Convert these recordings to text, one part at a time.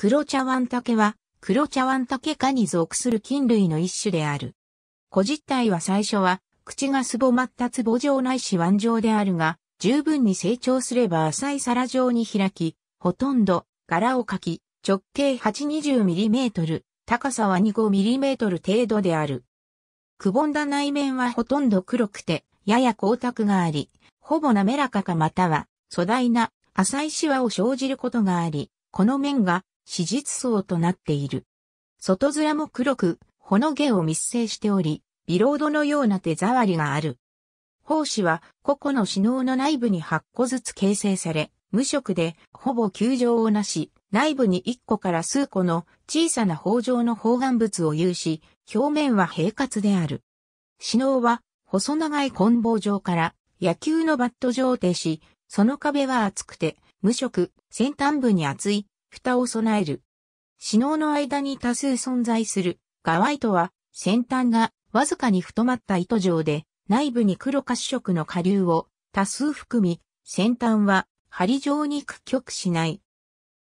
黒茶碗竹は、黒茶碗竹科に属する菌類の一種である。小実体は最初は、口がすぼまった壺状ないし腕状であるが、十分に成長すれば浅い皿状に開き、ほとんど柄を描き、直径 820mm、高さは 25mm 程度である。くぼんだ内面はほとんど黒くて、やや光沢があり、ほぼ滑らかかまたは、粗大な浅いシワを生じることがあり、この面が史実層となっている。外面も黒く、ほの毛を密生しており、ビロードのような手触りがある。胞子は個々の死脳の内部に8個ずつ形成され、無色でほぼ球状をなし、内部に1個から数個の小さな包状の包含物を有し、表面は平滑である。死脳は細長い棍棒状から野球のバット状を呈し、その壁は厚くて無色、先端部に厚い蓋を備える。死脳の間に多数存在する、ガワイトは、先端がわずかに太まった糸状で、内部に黒褐色の下流を多数含み、先端は針状に屈曲しない。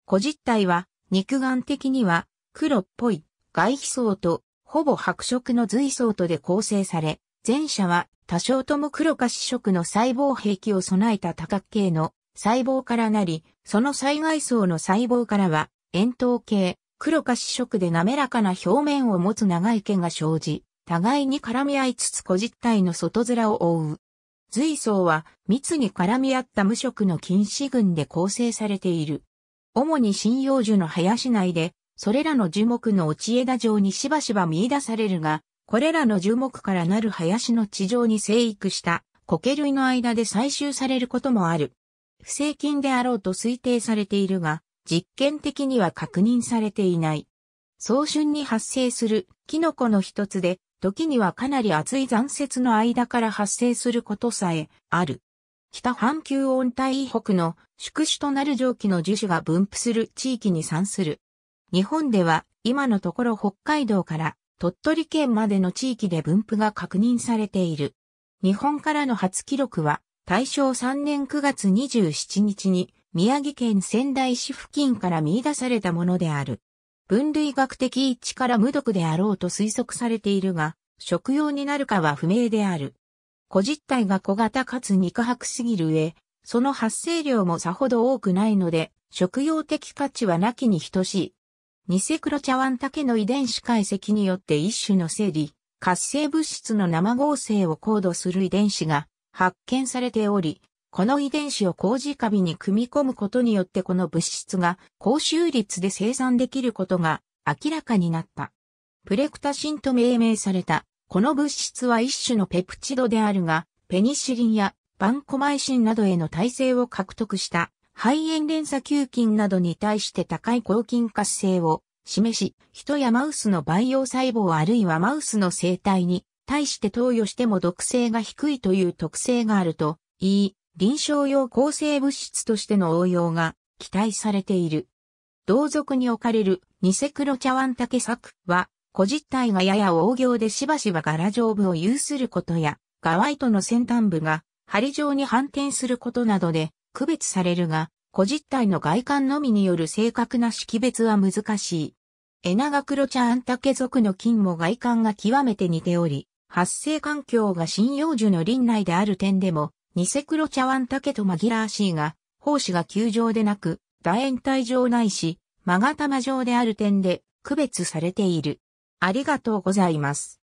個実体は肉眼的には黒っぽい外皮層とほぼ白色の髄層とで構成され、前者は多少とも黒褐色の細胞壁を備えた多角形の細胞からなり、その最外層の細胞からは、円筒形、黒か四色で滑らかな表面を持つ長い毛が生じ、互いに絡み合いつつ小実体の外面を覆う。髄層は密に絡み合った無色の菌糸群で構成されている。主に針葉樹の林内で、それらの樹木の落ち枝状にしばしば見出されるが、これらの樹木からなる林の地上に生育した苔類の間で採集されることもある。不正菌であろうと推定されているが、実験的には確認されていない。早春に発生するキノコの一つで、時にはかなり厚い残雪の間から発生することさえある。北半球温帯以北の宿主となる蒸気の樹種が分布する地域に産する。日本では今のところ北海道から鳥取県までの地域で分布が確認されている。日本からの初記録は大正3年9月27日に宮城県仙台市付近から見出されたものである。分類学的位置から無毒であろうと推測されているが、食用になるかは不明である。個実体が小型かつ肉薄すぎる上、その発生量もさほど多くないので、食用的価値はなきに等しい。ニセクロ茶碗竹の遺伝子解析によって一種の整理、活性物質の生合成を高度する遺伝子が発見されており、この遺伝子を麹カビに組み込むことによってこの物質が高収率で生産できることが明らかになった。プレクタシンと命名された、この物質は一種のペプチドであるが、ペニシリンやバンコマイシンなどへの耐性を獲得した肺炎連鎖球菌などに対して高い抗菌活性を示し、人やマウスの培養細胞あるいはマウスの生態に対して投与しても毒性が低いという特性があるといい、臨床用抗生物質としての応用が期待されている。同族に置かれるニセクロ茶碗竹作は、古実体がやや大行でしばしば柄上部を有することや、ガワイトの先端部が針状に反転することなどで区別されるが、古実体の外観のみによる正確な識別は難しい。エナガクロチャアンタケ属の菌も外観が極めて似ており、発生環境が針葉樹の林内である点でも、ニセクロ茶碗竹と紛らわしいが、胞子が球状でなく、楕円体状ないし、マがたま状である点で区別されている。ありがとうございます。